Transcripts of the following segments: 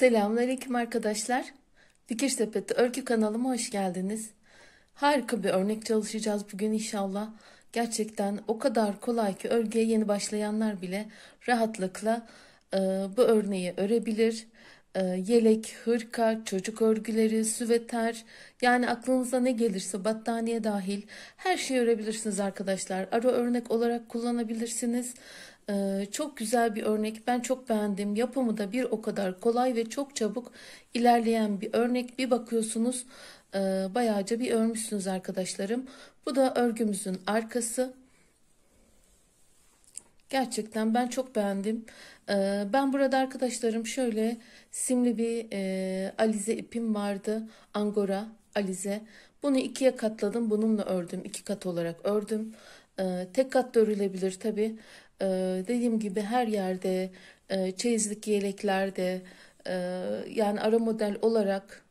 Selamünaleyküm arkadaşlar. Fikir Sepeti Örgü kanalıma hoş geldiniz. Harika bir örnek çalışacağız bugün inşallah. Gerçekten o kadar kolay ki örgüye yeni başlayanlar bile rahatlıkla e, bu örneği örebilir. E, yelek, hırka, çocuk örgüleri, süveter yani aklınıza ne gelirse battaniye dahil her şeyi örebilirsiniz arkadaşlar. Ara örnek olarak kullanabilirsiniz. Ee, çok güzel bir örnek. Ben çok beğendim. Yapımı da bir o kadar kolay ve çok çabuk ilerleyen bir örnek. Bir bakıyorsunuz e, bayağıca bir örmüşsünüz arkadaşlarım. Bu da örgümüzün arkası. Gerçekten ben çok beğendim. Ee, ben burada arkadaşlarım şöyle simli bir e, alize ipim vardı. Angora alize. Bunu ikiye katladım. Bununla ördüm. iki kat olarak ördüm. Ee, tek kat da örülebilir tabi. Ee, dediğim gibi her yerde e, çeyizlik yeleklerde e, yani ara model olarak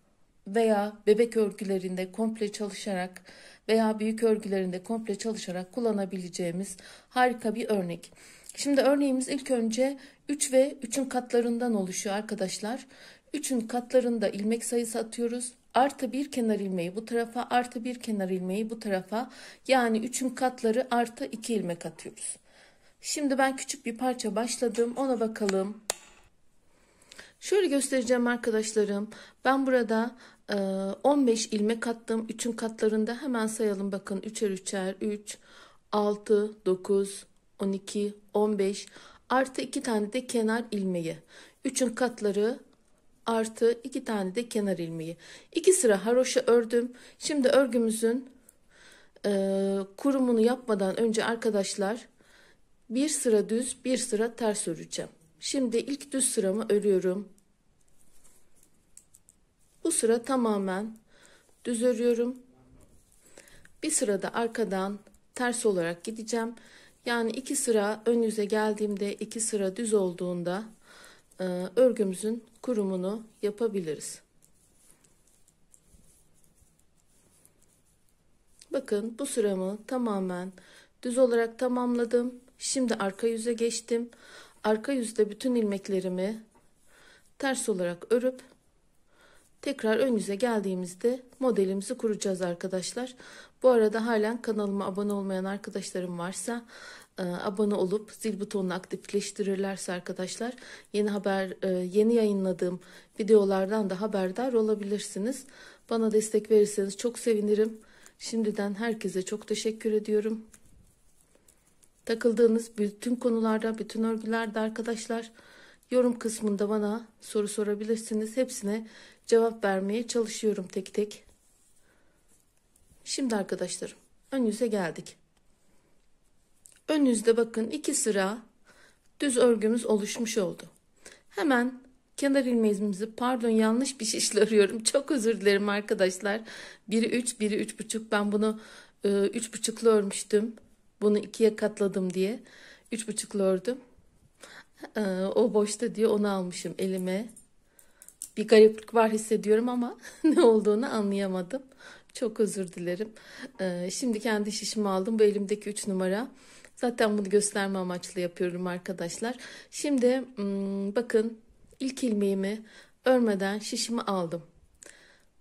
veya bebek örgülerinde komple çalışarak veya büyük örgülerinde komple çalışarak kullanabileceğimiz harika bir örnek. Şimdi örneğimiz ilk önce 3 ve 3'ün katlarından oluşuyor arkadaşlar. 3'ün katlarında ilmek sayısı atıyoruz. Artı bir kenar ilmeği bu tarafa, artı bir kenar ilmeği bu tarafa. Yani 3'ün katları artı 2 ilmek atıyoruz. Şimdi ben küçük bir parça başladım. Ona bakalım. Şöyle göstereceğim arkadaşlarım. Ben burada 15 e, ilmek attım. 3'ün katlarında hemen sayalım bakın. 3'er 3'er 3, 6, 9, 12, 15 artı 2 tane de kenar ilmeği. 3'ün katları artı 2 tane de kenar ilmeği. 2 sıra haroşa ördüm. Şimdi örgümüzün e, kurumunu yapmadan önce arkadaşlar bir sıra düz, bir sıra ters öreceğim. Şimdi ilk düz sıramı örüyorum. Bu sıra tamamen düz örüyorum. Bir sırada arkadan ters olarak gideceğim. Yani iki sıra ön yüze geldiğimde iki sıra düz olduğunda e, örgümüzün kurumunu yapabiliriz. Bakın bu sıramı tamamen düz olarak tamamladım. Şimdi arka yüze geçtim. Arka yüzde bütün ilmeklerimi ters olarak örüp tekrar ön yüze geldiğimizde modelimizi kuracağız arkadaşlar. Bu arada halen kanalıma abone olmayan arkadaşlarım varsa e, abone olup zil butonunu aktifleştirirlerse arkadaşlar yeni haber e, yeni yayınladığım videolardan da haberdar olabilirsiniz. Bana destek verirseniz çok sevinirim. Şimdiden herkese çok teşekkür ediyorum takıldığınız bütün konularda, bütün örgülerde arkadaşlar yorum kısmında bana soru sorabilirsiniz. Hepsine cevap vermeye çalışıyorum tek tek. Şimdi arkadaşlarım ön yüze geldik. Ön yüzde bakın iki sıra düz örgümüz oluşmuş oldu. Hemen kenar ilmeğimizi pardon yanlış bir şişle örüyorum. Çok özür dilerim arkadaşlar. Biri üç, biri üç buçuk. Ben bunu e, üç buçuklu örmüştüm. Bunu ikiye katladım diye. Üç buçuklu ördüm. Ee, o boşta diye onu almışım elime. Bir gariplik var hissediyorum ama ne olduğunu anlayamadım. Çok özür dilerim. Ee, şimdi kendi şişimi aldım. Bu elimdeki üç numara. Zaten bunu gösterme amaçlı yapıyorum arkadaşlar. Şimdi hmm, bakın ilk ilmeğimi örmeden şişimi aldım.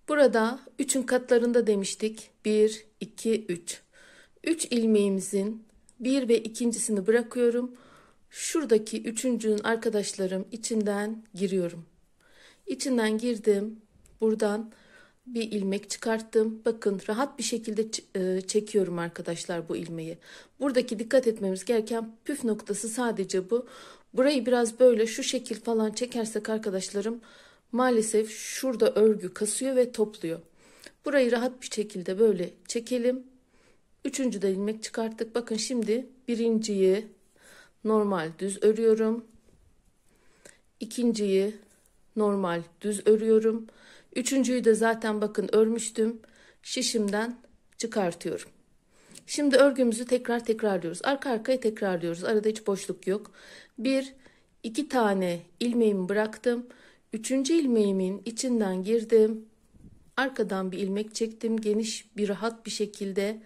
Burada 3'ün katlarında demiştik. 1, 2, 3. 3 ilmeğimizin bir ve ikincisini bırakıyorum. Şuradaki üçüncünün arkadaşlarım içinden giriyorum. İçinden girdim. Buradan bir ilmek çıkarttım. Bakın rahat bir şekilde e, çekiyorum arkadaşlar bu ilmeği. Buradaki dikkat etmemiz gereken püf noktası sadece bu. Burayı biraz böyle şu şekil falan çekersek arkadaşlarım maalesef şurada örgü kasıyor ve topluyor. Burayı rahat bir şekilde böyle çekelim Üçüncüde ilmek çıkarttık. Bakın şimdi birinciyi normal düz örüyorum. İkinciyi normal düz örüyorum. Üçüncüyü de zaten bakın örmüştüm. Şişimden çıkartıyorum. Şimdi örgümüzü tekrar tekrarlıyoruz. Arka arkaya tekrarlıyoruz. Arada hiç boşluk yok. Bir, iki tane ilmeğimi bıraktım. Üçüncü ilmeğimin içinden girdim. Arkadan bir ilmek çektim. Geniş bir rahat bir şekilde.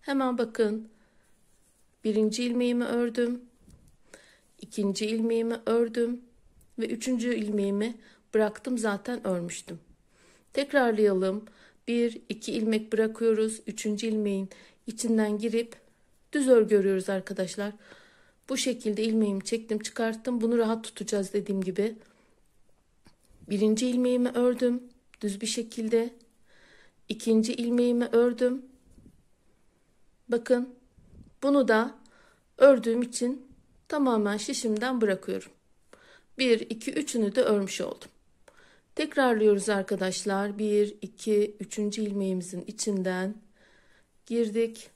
Hemen bakın. Birinci ilmeğimi ördüm. ikinci ilmeğimi ördüm. Ve üçüncü ilmeğimi bıraktım zaten örmüştüm. Tekrarlayalım. bir iki ilmek bırakıyoruz. üçüncü ilmeğin içinden girip düz örgü örüyoruz arkadaşlar. Bu şekilde ilmeğimi çektim çıkarttım. Bunu rahat tutacağız dediğim gibi. Birinci ilmeğimi ördüm düz bir şekilde. ikinci ilmeğimi ördüm. Bakın bunu da ördüğüm için tamamen şişimden bırakıyorum. 1, 2, 3'ünü de örmüş oldum. Tekrarlıyoruz arkadaşlar. 1, 2, 3. ilmeğimizin içinden girdik.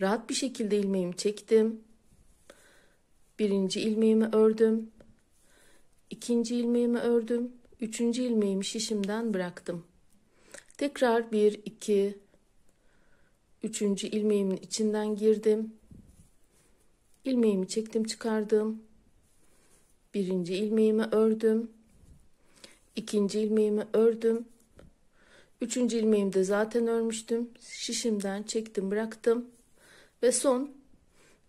Rahat bir şekilde ilmeğimi çektim. Birinci ilmeğimi ördüm. ikinci ilmeğimi ördüm. Üçüncü ilmeğimi şişimden bıraktım. Tekrar 1, 2, Üçüncü ilmeğimin içinden girdim. ilmeğimi çektim çıkardım. Birinci ilmeğimi ördüm. ikinci ilmeğimi ördüm. Üçüncü ilmeğimi de zaten örmüştüm. Şişimden çektim bıraktım. Ve son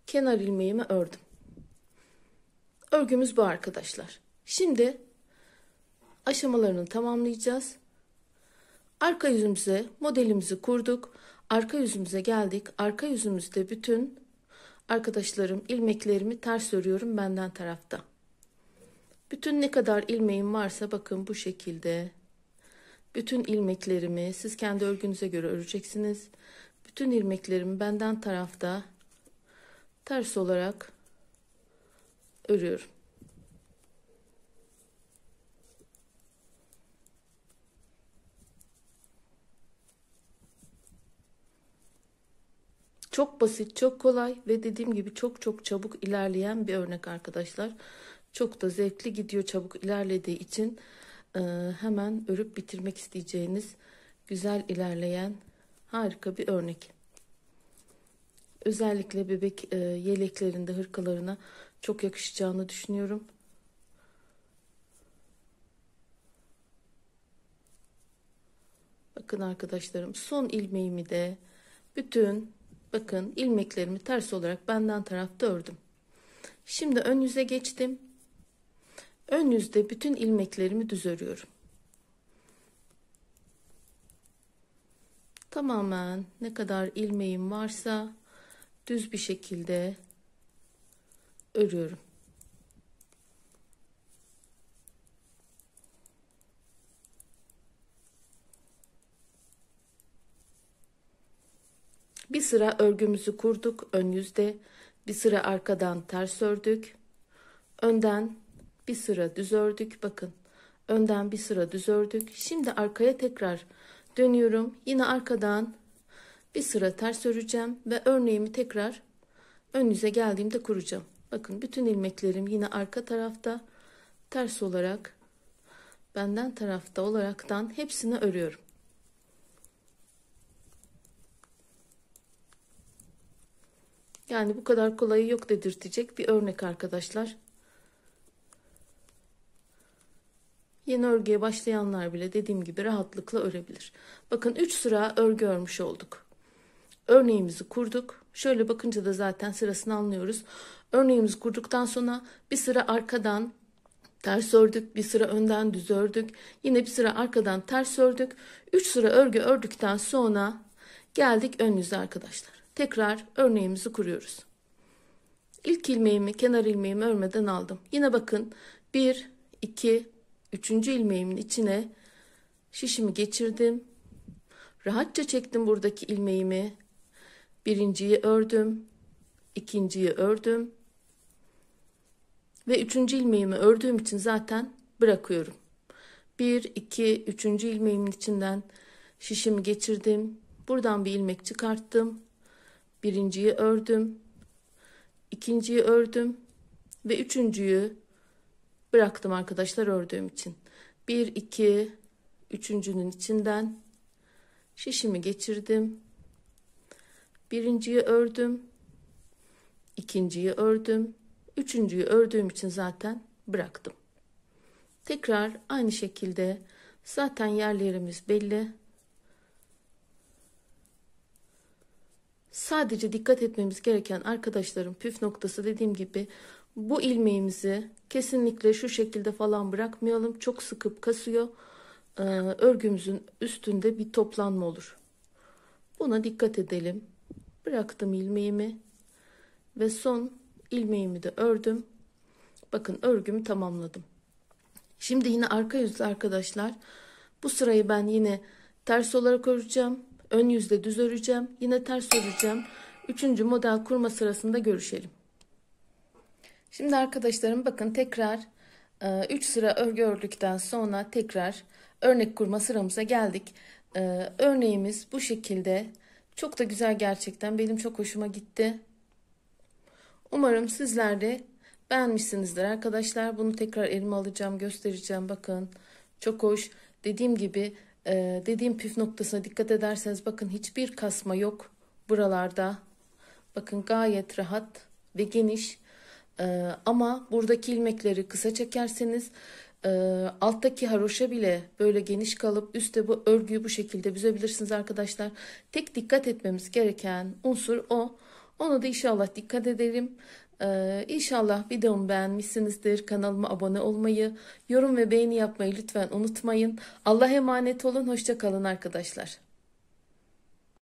kenar ilmeğimi ördüm. Örgümüz bu arkadaşlar. Şimdi aşamalarını tamamlayacağız. Arka yüzümüze modelimizi kurduk. Arka yüzümüze geldik. Arka yüzümüzde bütün arkadaşlarım ilmeklerimi ters örüyorum benden tarafta. Bütün ne kadar ilmeğim varsa bakın bu şekilde. Bütün ilmeklerimi siz kendi örgünüze göre öreceksiniz. Bütün ilmeklerimi benden tarafta ters olarak örüyorum. Çok basit, çok kolay ve dediğim gibi çok çok çabuk ilerleyen bir örnek arkadaşlar. Çok da zevkli gidiyor çabuk ilerlediği için e, hemen örüp bitirmek isteyeceğiniz güzel ilerleyen harika bir örnek. Özellikle bebek e, yeleklerinde hırkalarına çok yakışacağını düşünüyorum. Bakın arkadaşlarım son ilmeğimi de bütün Bakın ilmeklerimi ters olarak benden tarafta ördüm. Şimdi ön yüze geçtim. Ön yüzde bütün ilmeklerimi düz örüyorum. Tamamen ne kadar ilmeğim varsa düz bir şekilde örüyorum. Bir sıra örgümüzü kurduk ön yüzde, bir sıra arkadan ters ördük. Önden bir sıra düz ördük. Bakın önden bir sıra düz ördük. Şimdi arkaya tekrar dönüyorum. Yine arkadan bir sıra ters öreceğim ve örneğimi tekrar ön yüze geldiğimde kuracağım. Bakın bütün ilmeklerim yine arka tarafta ters olarak benden tarafta olaraktan hepsini örüyorum. Yani bu kadar kolayı yok dedirtecek bir örnek arkadaşlar. Yeni örgüye başlayanlar bile dediğim gibi rahatlıkla örebilir. Bakın 3 sıra örgü örmüş olduk. Örneğimizi kurduk. Şöyle bakınca da zaten sırasını anlıyoruz. Örneğimizi kurduktan sonra bir sıra arkadan ters ördük, bir sıra önden düz ördük. Yine bir sıra arkadan ters ördük. 3 sıra örgü ördükten sonra geldik ön yüze arkadaşlar. Tekrar örneğimizi kuruyoruz. İlk ilmeğimi kenar ilmeğimi örmeden aldım. Yine bakın 1, 2, 3. ilmeğimin içine şişimi geçirdim. Rahatça çektim buradaki ilmeğimi. Birinciyi ördüm. ikinciyi ördüm. Ve üçüncü ilmeğimi ördüğüm için zaten bırakıyorum. 1, 2, 3. ilmeğimin içinden şişimi geçirdim. Buradan bir ilmek çıkarttım. Birinciyi ördüm. ikinciyi ördüm. Ve üçüncüyü bıraktım arkadaşlar ördüğüm için. Bir, iki, üçüncünün içinden şişimi geçirdim. Birinciyi ördüm. ikinciyi ördüm. Üçüncüyü ördüğüm için zaten bıraktım. Tekrar aynı şekilde zaten yerlerimiz belli. Sadece dikkat etmemiz gereken arkadaşlarım püf noktası dediğim gibi bu ilmeğimizi kesinlikle şu şekilde falan bırakmayalım. Çok sıkıp kasıyor. Ee, örgümüzün üstünde bir toplanma olur. Buna dikkat edelim. Bıraktım ilmeğimi ve son ilmeğimi de ördüm. Bakın örgümü tamamladım. Şimdi yine arka yüzlü arkadaşlar bu sırayı ben yine ters olarak öreceğim. Ön yüzde düz öreceğim. Yine ters öreceğim. Üçüncü model kurma sırasında görüşelim. Şimdi arkadaşlarım bakın tekrar 3 e, sıra örgü ördükten sonra tekrar örnek kurma sıramıza geldik. E, örneğimiz bu şekilde. Çok da güzel gerçekten. Benim çok hoşuma gitti. Umarım sizler de beğenmişsinizdir arkadaşlar. Bunu tekrar elime alacağım, göstereceğim. Bakın çok hoş. Dediğim gibi ee, dediğim püf noktasına dikkat ederseniz bakın hiçbir kasma yok buralarda. Bakın gayet rahat ve geniş. Ee, ama buradaki ilmekleri kısa çekerseniz e, alttaki haroşa bile böyle geniş kalıp üstte bu örgüyü bu şekilde büzebilirsiniz arkadaşlar. Tek dikkat etmemiz gereken unsur o. Ona da inşallah dikkat edelim. Ee, inşallah videomu beğenmişsinizdir. Kanalıma abone olmayı, yorum ve beğeni yapmayı lütfen unutmayın. Allah'a emanet olun. Hoşçakalın arkadaşlar.